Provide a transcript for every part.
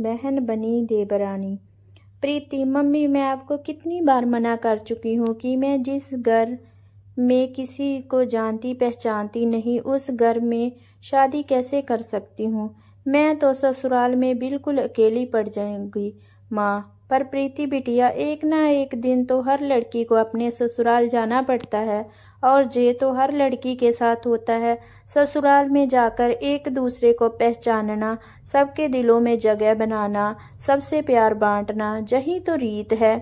बहन बनी देबरानी प्रीति मम्मी मैं आपको कितनी बार मना कर चुकी हूँ कि मैं जिस घर में किसी को जानती पहचानती नहीं उस घर में शादी कैसे कर सकती हूँ मैं तो ससुराल में बिल्कुल अकेली पड़ जाऊंगी माँ पर प्रीति बिटिया एक ना एक दिन तो हर लड़की को अपने ससुराल जाना पड़ता है और ये तो हर लड़की के साथ होता है ससुराल में जाकर एक दूसरे को पहचानना सबके दिलों में जगह बनाना सबसे प्यार बांटना यही तो रीत है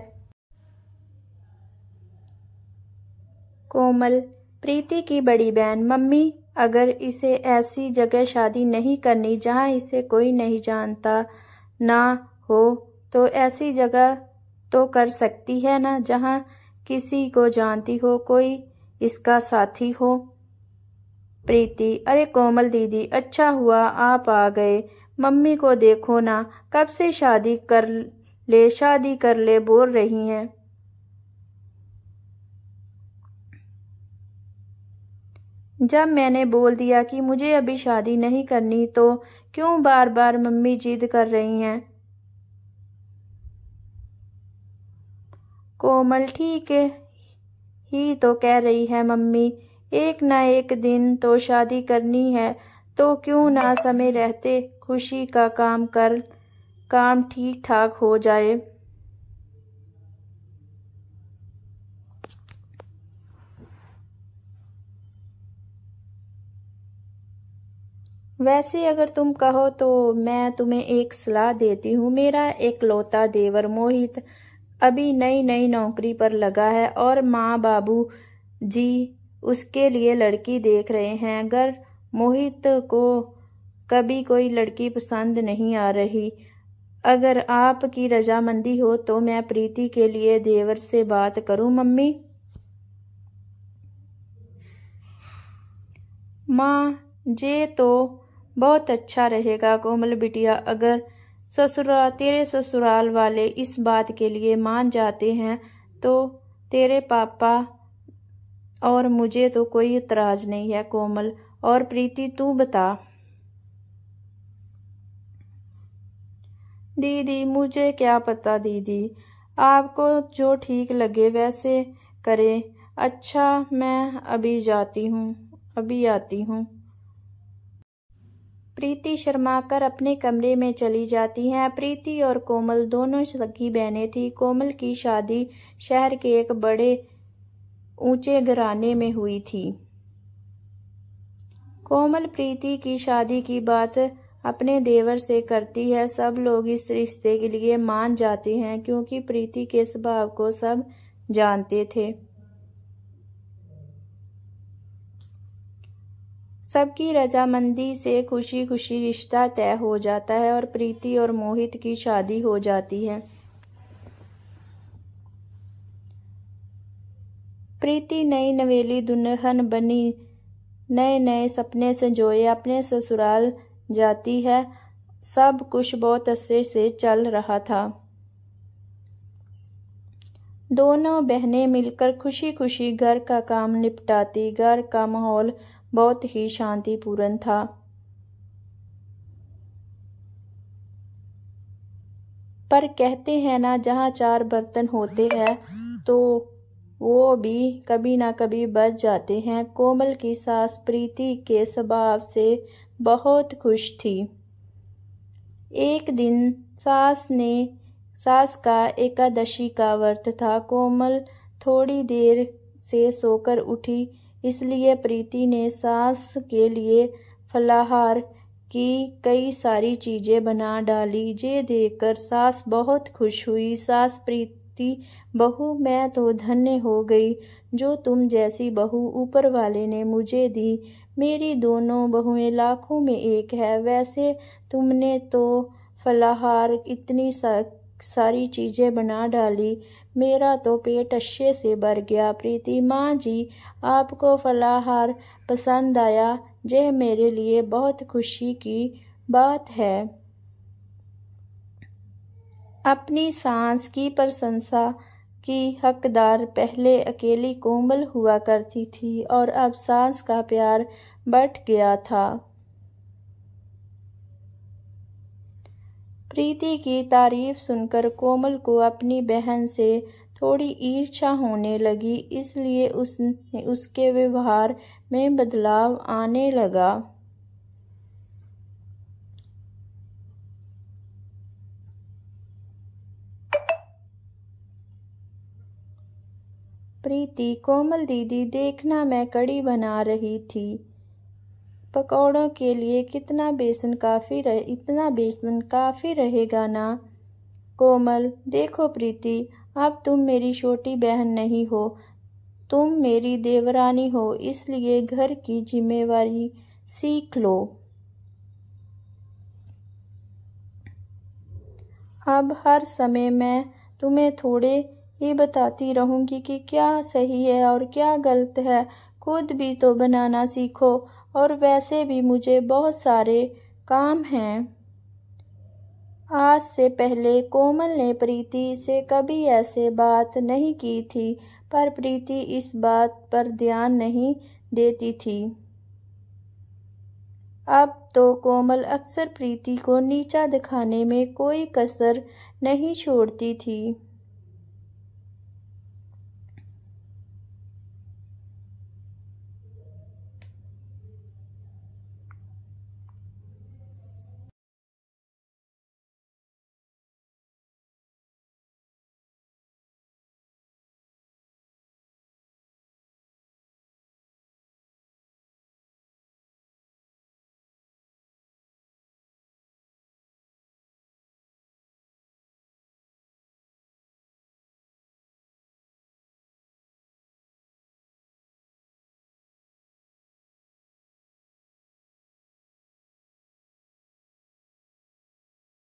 कोमल प्रीति की बड़ी बहन मम्मी अगर इसे ऐसी जगह शादी नहीं करनी जहां इसे कोई नहीं जानता ना हो तो ऐसी जगह तो कर सकती है ना जहां किसी को जानती हो कोई इसका साथी हो प्रीति अरे कोमल दीदी अच्छा हुआ आप आ गए मम्मी को देखो ना कब से शादी कर ले शादी कर ले बोल रही हैं जब मैंने बोल दिया कि मुझे अभी शादी नहीं करनी तो क्यों बार बार मम्मी जिद कर रही हैं कोमल ठीक है ही तो कह रही है मम्मी एक ना एक दिन तो शादी करनी है तो क्यों ना समय रहते खुशी का काम कर काम ठीक ठाक हो जाए वैसे अगर तुम कहो तो मैं तुम्हें एक सलाह देती हूँ मेरा एक लौता देवर मोहित अभी नई नई नौकरी पर लगा है और माँ बाबू जी उसके लिए लड़की देख रहे हैं अगर मोहित को कभी कोई लड़की पसंद नहीं आ रही अगर आपकी रजामंदी हो तो मैं प्रीति के लिए देवर से बात करूं मम्मी माँ जे तो बहुत अच्छा रहेगा कोमल बिटिया अगर ससुराल तेरे ससुराल वाले इस बात के लिए मान जाते हैं तो तेरे पापा और मुझे तो कोई इतराज नहीं है कोमल और प्रीति तू बता दीदी मुझे क्या पता दीदी आपको जो ठीक लगे वैसे करें अच्छा मैं अभी जाती हूँ अभी आती हूँ प्रीति शर्मा कर अपने कमरे में चली जाती हैं प्रीति और कोमल दोनों सगी बहनें थी कोमल की शादी शहर के एक बड़े ऊंचे घराने में हुई थी कोमल प्रीति की शादी की बात अपने देवर से करती है सब लोग इस रिश्ते के लिए मान जाते हैं क्योंकि प्रीति के स्वभाव को सब जानते थे सबकी रजामंदी से खुशी खुशी रिश्ता तय हो जाता है और प्रीति और मोहित की शादी हो जाती है प्रीति नई नवेली दुल्हन बनी नए नए सपने संजोए अपने ससुराल जाती है सब कुछ बहुत अच्छे से चल रहा था दोनों बहनें मिलकर खुशी खुशी घर का काम निपटाती घर का माहौल बहुत ही शांतिपूर्ण था पर कहते हैं ना जहाँ चार बर्तन होते हैं तो वो भी कभी ना कभी बच जाते हैं कोमल की सास प्रीति के स्वभाव से बहुत खुश थी एक दिन सास ने सास का एकादशी का व्रत था कोमल थोड़ी देर से सोकर उठी इसलिए प्रीति ने सास के लिए फलाहार की कई सारी चीजें बना डाली जे देखकर सास बहुत खुश हुई सास प्रीति बहू मैं तो धन्य हो गई जो तुम जैसी बहू ऊपर वाले ने मुझे दी मेरी दोनों बहुएं लाखों में एक है वैसे तुमने तो फलाहार इतनी सा सारी चीज़ें बना डाली मेरा तो पेट अच्छे से भर गया प्रीति माँ जी आपको फलाहार पसंद आया यह मेरे लिए बहुत खुशी की बात है अपनी सांस की प्रशंसा की हकदार पहले अकेली कोमल हुआ करती थी और अब सांस का प्यार बट गया था प्रीति की तारीफ सुनकर कोमल को अपनी बहन से थोड़ी ईर्ष्या होने लगी इसलिए उसने उसके व्यवहार में बदलाव आने लगा प्रीति कोमल दीदी देखना मैं कड़ी बना रही थी पकौड़ों के लिए कितना बेसन काफ़ी रहे इतना बेसन काफ़ी रहेगा ना कोमल देखो प्रीति अब तुम मेरी छोटी बहन नहीं हो तुम मेरी देवरानी हो इसलिए घर की जिम्मेवारी सीख लो अब हर समय मैं तुम्हें थोड़े ही बताती रहूंगी कि क्या सही है और क्या गलत है खुद भी तो बनाना सीखो और वैसे भी मुझे बहुत सारे काम हैं आज से पहले कोमल ने प्रीति से कभी ऐसे बात नहीं की थी पर प्रीति इस बात पर ध्यान नहीं देती थी अब तो कोमल अक्सर प्रीति को नीचा दिखाने में कोई कसर नहीं छोड़ती थी